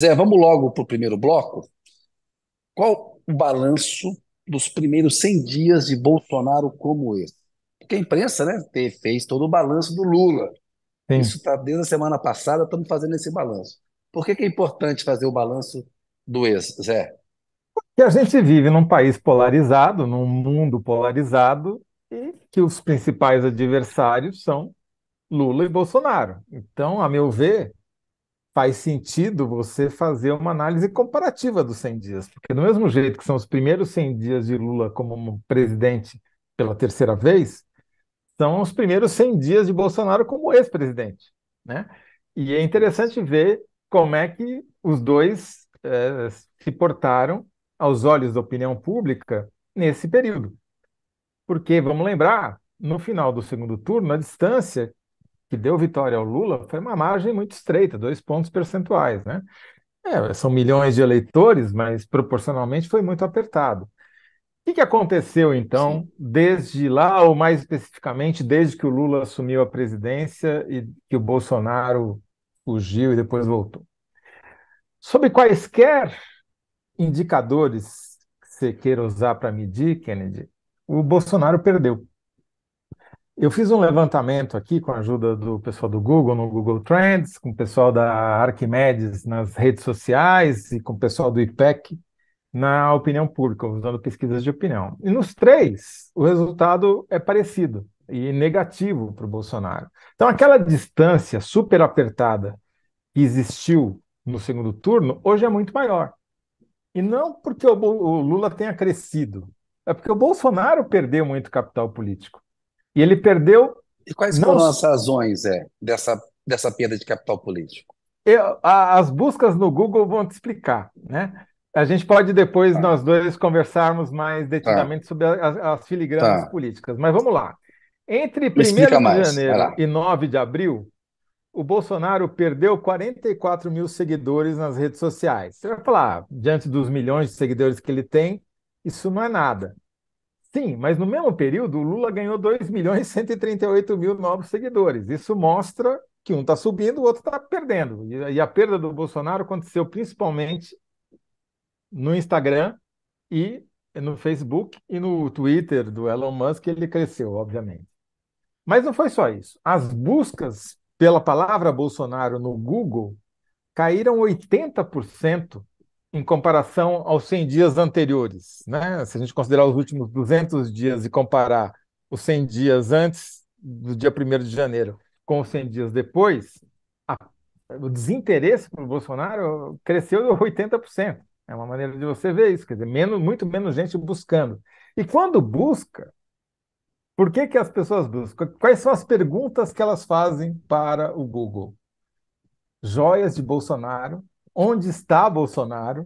Zé, vamos logo para o primeiro bloco. Qual o balanço dos primeiros 100 dias de Bolsonaro como esse? Porque a imprensa né, fez todo o balanço do Lula. Sim. Isso está desde a semana passada, estamos fazendo esse balanço. Por que, que é importante fazer o balanço do ex, Zé? Porque a gente vive num país polarizado, num mundo polarizado, e que os principais adversários são Lula e Bolsonaro. Então, a meu ver, faz sentido você fazer uma análise comparativa dos 100 dias, porque do mesmo jeito que são os primeiros 100 dias de Lula como presidente pela terceira vez, são os primeiros 100 dias de Bolsonaro como ex-presidente, né? E é interessante ver como é que os dois é, se portaram aos olhos da opinião pública nesse período. Porque, vamos lembrar, no final do segundo turno, a distância que deu vitória ao Lula foi uma margem muito estreita, dois pontos percentuais, né? É, são milhões de eleitores, mas proporcionalmente foi muito apertado. O que, que aconteceu então Sim. desde lá, ou mais especificamente desde que o Lula assumiu a presidência e que o Bolsonaro fugiu e depois voltou? Sob quaisquer indicadores que você queira usar para medir, Kennedy, o Bolsonaro perdeu. Eu fiz um levantamento aqui com a ajuda do pessoal do Google, no Google Trends, com o pessoal da Arquimedes nas redes sociais e com o pessoal do IPEC na opinião pública, usando pesquisas de opinião. E nos três, o resultado é parecido e negativo para o Bolsonaro. Então, aquela distância super apertada que existiu no segundo turno, hoje é muito maior. E não porque o Lula tenha crescido, é porque o Bolsonaro perdeu muito capital político. E ele perdeu. E quais não... foram as razões é, dessa, dessa perda de capital político? Eu, a, as buscas no Google vão te explicar, né? A gente pode depois tá. nós dois conversarmos mais tá. detidamente tá. sobre as, as filigranas tá. políticas. Mas vamos lá. Entre 1 de janeiro e 9 de abril, o Bolsonaro perdeu 44 mil seguidores nas redes sociais. Você vai falar, ah, diante dos milhões de seguidores que ele tem, isso não é nada. Sim, mas no mesmo período, o Lula ganhou 2 milhões e 138 mil novos seguidores. Isso mostra que um está subindo, o outro está perdendo. E a perda do Bolsonaro aconteceu principalmente no Instagram e no Facebook e no Twitter do Elon Musk, ele cresceu, obviamente. Mas não foi só isso. As buscas pela palavra Bolsonaro no Google caíram 80% em comparação aos 100 dias anteriores. Né? Se a gente considerar os últimos 200 dias e comparar os 100 dias antes do dia 1 de janeiro com os 100 dias depois, a, o desinteresse para o Bolsonaro cresceu 80%. É uma maneira de você ver isso, quer dizer, menos, muito menos gente buscando. E quando busca, por que, que as pessoas buscam? Quais são as perguntas que elas fazem para o Google? Joias de Bolsonaro onde está Bolsonaro,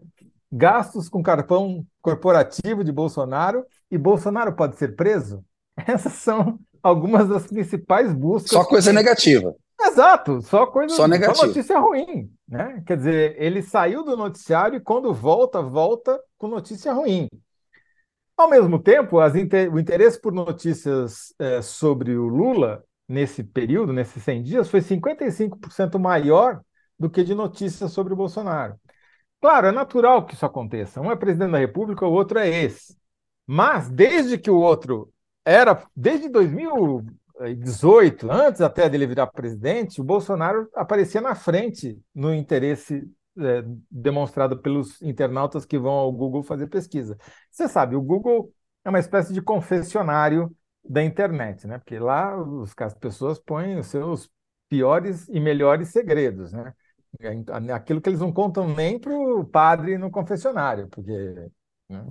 gastos com cartão corporativo de Bolsonaro e Bolsonaro pode ser preso? Essas são algumas das principais buscas. Só coisa que... negativa. Exato, só coisa só, negativa. só notícia ruim, né? Quer dizer, ele saiu do noticiário e quando volta, volta com notícia ruim. Ao mesmo tempo, inter... o interesse por notícias é, sobre o Lula nesse período, nesses 100 dias, foi 55% maior do que de notícias sobre o Bolsonaro. Claro, é natural que isso aconteça. Um é presidente da República, o outro é ex. Mas desde que o outro era, desde 2018, antes até dele virar presidente, o Bolsonaro aparecia na frente no interesse é, demonstrado pelos internautas que vão ao Google fazer pesquisa. Você sabe, o Google é uma espécie de confessionário da internet, né? Porque lá os, as pessoas põem os seus piores e melhores segredos, né? É, aquilo que eles não contam nem para o padre no confessionário, porque né?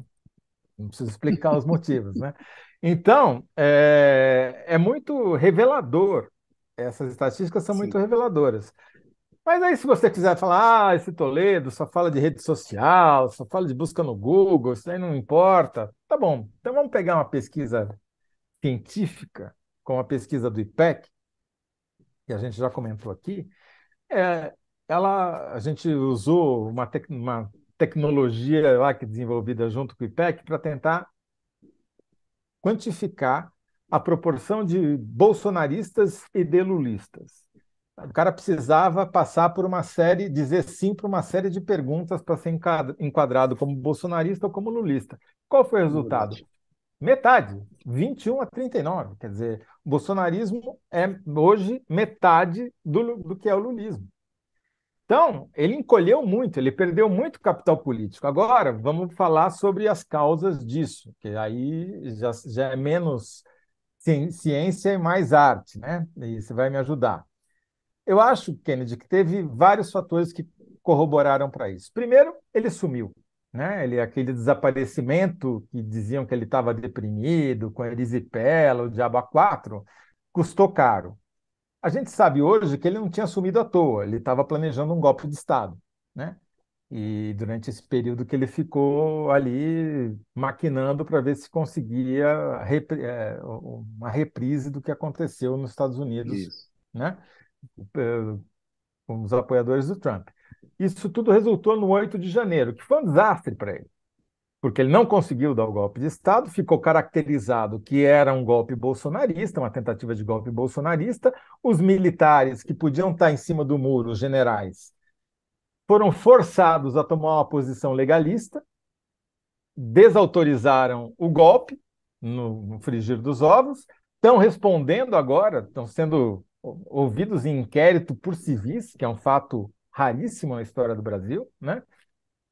não preciso explicar os motivos, né? Então, é, é, muito revelador. Essas estatísticas são Sim. muito reveladoras. Mas aí, se você quiser falar, ah, esse Toledo só fala de rede social, só fala de busca no Google, isso aí não importa. Tá bom, então vamos pegar uma pesquisa científica, como a pesquisa do IPEC, que a gente já comentou aqui, é, ela, a gente usou uma, tec uma tecnologia lá que é desenvolvida junto com o IPEC para tentar quantificar a proporção de bolsonaristas e delulistas. O cara precisava passar por uma série, dizer sim para uma série de perguntas para ser enquadrado como bolsonarista ou como lulista. Qual foi o resultado? Metade, 21 a 39. Quer dizer, o bolsonarismo é hoje metade do, do que é o lulismo. Então, ele encolheu muito, ele perdeu muito capital político. Agora, vamos falar sobre as causas disso, que aí já, já é menos ciência e mais arte, né? E você vai me ajudar. Eu acho, Kennedy, que teve vários fatores que corroboraram para isso. Primeiro, ele sumiu, né? Ele aquele desaparecimento que diziam que ele estava deprimido, com erisipela, o diabo a quatro, custou caro. A gente sabe hoje que ele não tinha sumido à toa, ele estava planejando um golpe de Estado, né? E durante esse período que ele ficou ali maquinando para ver se conseguia repri é, uma reprise do que aconteceu nos Estados Unidos, né? É, com os apoiadores do Trump. Isso tudo resultou no 8 de janeiro, que foi um desastre para ele porque ele não conseguiu dar o golpe de Estado, ficou caracterizado que era um golpe bolsonarista, uma tentativa de golpe bolsonarista. Os militares que podiam estar em cima do muro, os generais, foram forçados a tomar uma posição legalista, desautorizaram o golpe no, no frigir dos ovos, estão respondendo agora, estão sendo ouvidos em inquérito por civis, que é um fato raríssimo na história do Brasil, né?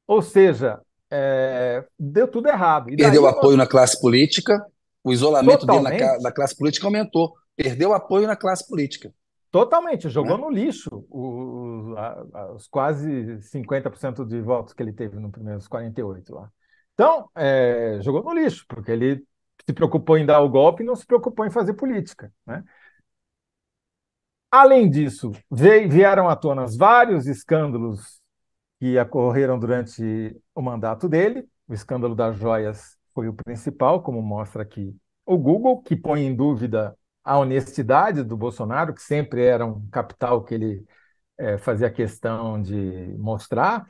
Ou seja, é, deu tudo errado. perdeu apoio na classe política, o isolamento totalmente. dele na, na, classe política aumentou. Perdeu apoio na classe política. Totalmente, jogou né? no lixo os os quase 50% de votos que ele teve no primeiros 48 lá. Então, é, jogou no lixo, porque ele se preocupou em dar o golpe e não se preocupou em fazer política. Né? Além disso, veio, vieram à tona vários escândalos que ocorreram durante o mandato dele. O escândalo das joias foi o principal, como mostra aqui o Google, que põe em dúvida a honestidade do Bolsonaro, que sempre era um capital que ele é, fazia questão de mostrar.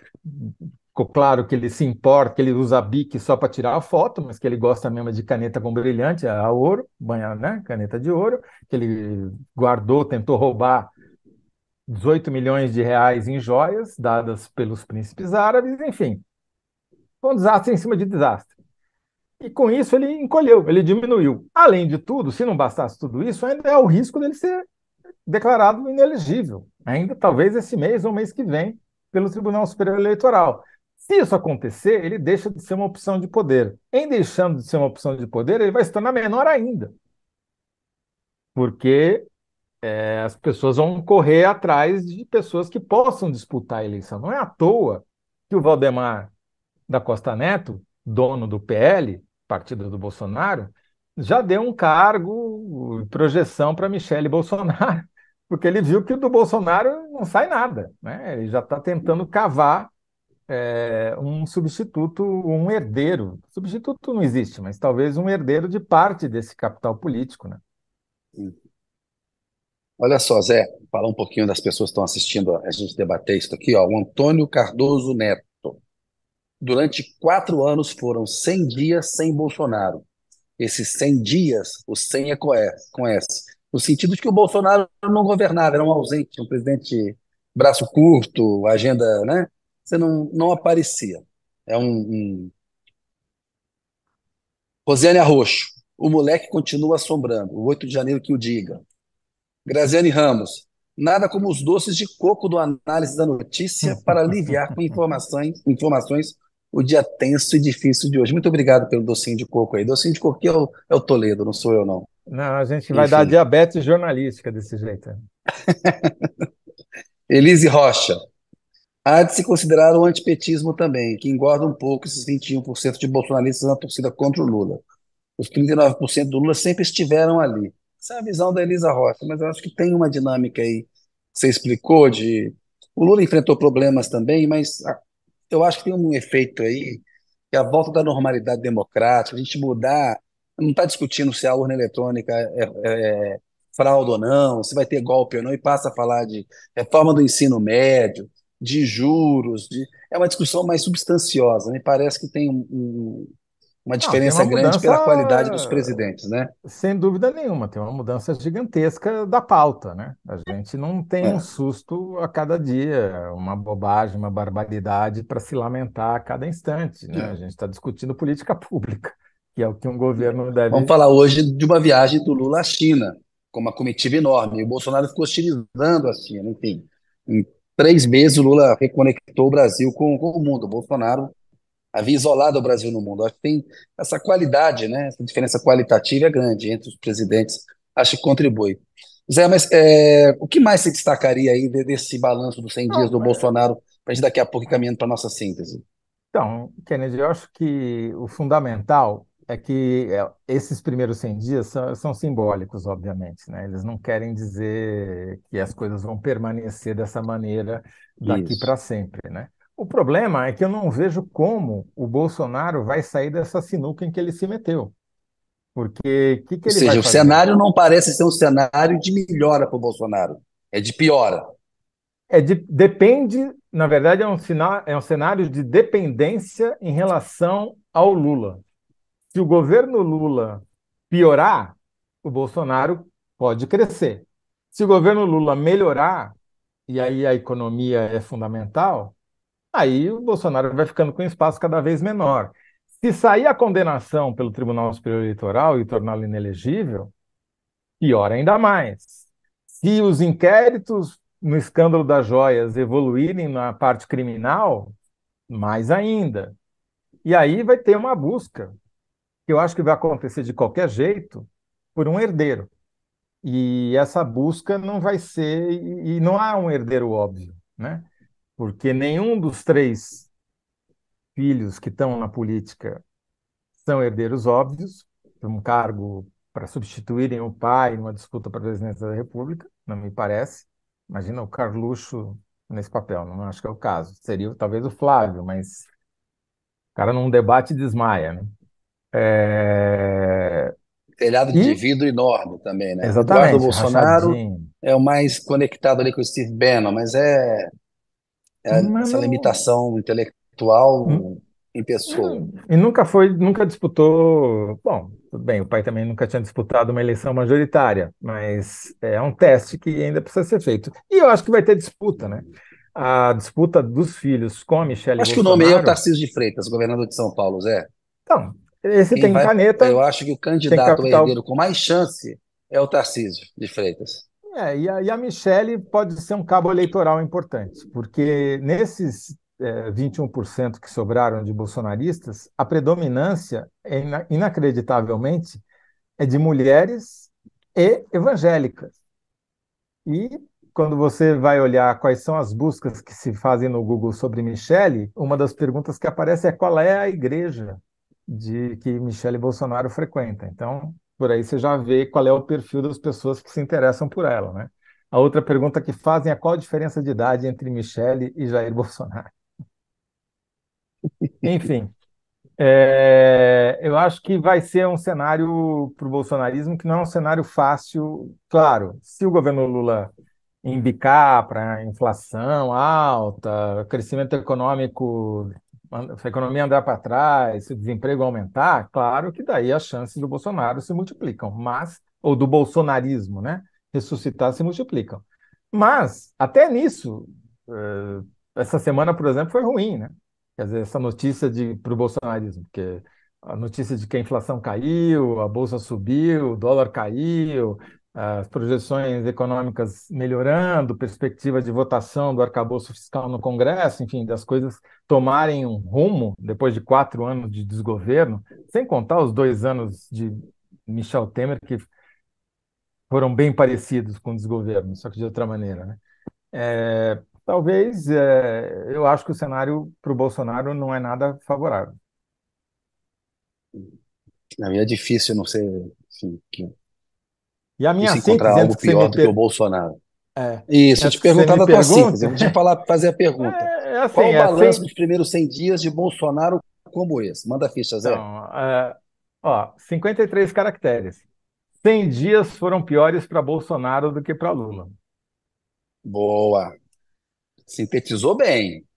Ficou claro que ele se importa, que ele usa bique só para tirar a foto, mas que ele gosta mesmo de caneta com brilhante, a ouro, banha, né? caneta de ouro, que ele guardou, tentou roubar 18 milhões de reais em joias dadas pelos príncipes árabes, enfim. Foi um desastre em cima de desastre. E com isso ele encolheu, ele diminuiu. Além de tudo, se não bastasse tudo isso, ainda é o risco dele ser declarado inelegível, ainda talvez esse mês ou mês que vem, pelo Tribunal Superior Eleitoral. Se isso acontecer, ele deixa de ser uma opção de poder. Em deixando de ser uma opção de poder, ele vai se tornar menor ainda. Porque é, as pessoas vão correr atrás de pessoas que possam disputar a eleição. Não é à toa que o Valdemar da Costa Neto, dono do PL, partido do Bolsonaro, já deu um cargo, projeção para Michele Bolsonaro, porque ele viu que do Bolsonaro não sai nada. Né? Ele já está tentando cavar é, um substituto, um herdeiro. Substituto não existe, mas talvez um herdeiro de parte desse capital político. Né? Olha só, Zé, falar um pouquinho das pessoas que estão assistindo a gente debater isso aqui. Ó, o Antônio Cardoso Neto. Durante quatro anos foram 100 dias sem Bolsonaro. Esses 100 dias, o 100 é com S. No sentido de que o Bolsonaro não governava, era um ausente, um presidente braço curto, agenda, né? Você não, não aparecia. É um, um... Rosiane Arroxo. O moleque continua assombrando. O 8 de janeiro que o diga. Graziane Ramos, nada como os doces de coco do Análise da Notícia para aliviar com informações, informações o dia tenso e difícil de hoje. Muito obrigado pelo docinho de coco aí. Docinho de coco é o, é o Toledo, não sou eu, não. Não, a gente vai Enfim. dar diabetes jornalística desse jeito. Elise Rocha. Há de se considerar o antipetismo também, que engorda um pouco esses 21% de bolsonaristas na torcida contra o Lula. Os 39% do Lula sempre estiveram ali. Essa é a visão da Elisa Rocha, mas eu acho que tem uma dinâmica aí. Você explicou de. O Lula enfrentou problemas também, mas eu acho que tem um efeito aí, que é a volta da normalidade democrática, a gente mudar. Não está discutindo se a urna eletrônica é, é, é, fraude ou não, se vai ter golpe ou não, e passa a falar de reforma do ensino médio, de juros, de... é uma discussão mais substanciosa. Me né? parece que tem um, uma diferença ah, uma grande mudança, pela qualidade dos presidentes, né? Sem dúvida nenhuma, tem uma mudança gigantesca da pauta, né? A gente não tem é. um susto a cada dia, uma bobagem, uma barbaridade para se lamentar a cada instante, né? É. A gente está discutindo política pública, que é o que um governo deve. Vamos falar hoje de uma viagem do Lula à China, com uma comitiva enorme. E o Bolsonaro ficou hostilizando a China, enfim. Em três meses o Lula reconectou o Brasil com, com o mundo. O Bolsonaro havia isolado o Brasil no mundo. Acho que tem essa qualidade, né? essa diferença qualitativa é grande entre os presidentes, acho que contribui. Zé, mas é, o que mais se destacaria aí desse balanço dos 100 dias do mas... É. Bolsonaro, para a gente daqui a pouco ir caminhando para a nossa síntese? Então, Kennedy, eu acho que o fundamental é que é, esses primeiros 100 dias são, são simbólicos, obviamente, né? Eles não querem dizer que as coisas vão permanecer dessa maneira daqui para sempre, né? O problema é que eu não vejo como o Bolsonaro vai sair dessa sinuca em que ele se meteu. Porque que, que Ou seja, o cenário não parece ser um cenário de melhora para o Bolsonaro, é de piora. É de, depende, na verdade, é um, sina, é um cenário de dependência em relação ao Lula. Se o governo Lula piorar, o Bolsonaro pode crescer. Se o governo Lula melhorar, e aí a economia é fundamental, aí o Bolsonaro vai ficando com espaço cada vez menor. Se sair a condenação pelo Tribunal Superior Eleitoral e torná-lo inelegível, pior ainda mais. Se os inquéritos no escândalo das joias evoluírem na parte criminal, mais ainda. E aí vai ter uma busca, que eu acho que vai acontecer de qualquer jeito, por um herdeiro. E essa busca não vai ser, e não há um herdeiro óbvio, né? porque nenhum dos três filhos que estão na política são herdeiros óbvios de um cargo para substituírem o pai numa disputa para a presidência da República, não me parece. Imagina o Carluxo nesse papel, não acho que é o caso. Seria talvez o Flávio, mas o cara num debate desmaia, né? É... Telhado e... de vidro enorme também, né? Exatamente. Eduardo Bolsonaro rachadinho. é o mais conectado ali com o Steve Bannon, mas é é hum, essa não... limitação intelectual hum? em pessoa. E nunca foi, nunca disputou. Bom, tudo bem, o pai também nunca tinha disputado uma eleição majoritária, mas é um teste que ainda precisa ser feito. E eu acho que vai ter disputa, né? A disputa dos filhos com a Michelle Acho Bolsonaro... que o nome é o Tarcísio de Freitas, governador de São Paulo, Zé. Então, esse Quem tem vai... caneta. Eu acho que o candidato capital... herdeiro com mais chance é o Tarcísio de Freitas. É, e a, e a Michelle pode ser um cabo eleitoral importante, porque nesses é, 21% que sobraram de bolsonaristas, a predominância, é ina inacreditavelmente, é de mulheres e evangélicas. E quando você vai olhar quais são as buscas que se fazem no Google sobre Michelle, uma das perguntas que aparece é qual é a igreja de que Michelle Bolsonaro frequenta. Então, por aí você já vê qual é o perfil das pessoas que se interessam por ela, né? A outra pergunta que fazem é qual a diferença de idade entre Michele e Jair Bolsonaro? Enfim, é, eu acho que vai ser um cenário para o bolsonarismo que não é um cenário fácil. Claro, se o governo Lula embicar para inflação alta, crescimento econômico se a economia andar para trás, se o desemprego aumentar, claro que daí as chances do Bolsonaro se multiplicam, mas, ou do bolsonarismo, né? Ressuscitar se multiplicam. Mas, até nisso, eh, essa semana, por exemplo, foi ruim, né? Quer dizer, essa notícia para o bolsonarismo, porque a notícia de que a inflação caiu, a bolsa subiu, o dólar caiu, as projeções econômicas melhorando, perspectiva de votação do arcabouço fiscal no Congresso, enfim, das coisas tomarem um rumo depois de quatro anos de desgoverno, sem contar os dois anos de Michel Temer, que foram bem parecidos com o desgoverno, só que de outra maneira. Né? É, talvez, é, eu acho que o cenário para o Bolsonaro não é nada favorável. Na minha é difícil não ser enfim, que e a minha e se encontrar algo pior do que o Bolsonaro. É. Isso, é, eu te perguntar da tua síntese, eu te falar, fazer a pergunta. É, é assim, Qual o é balanço assim... dos primeiros 100 dias de Bolsonaro como esse? Manda ficha, Zé. Então, é, ó, 53 caracteres. 100 dias foram piores para Bolsonaro do que para Lula. Boa. Sintetizou bem.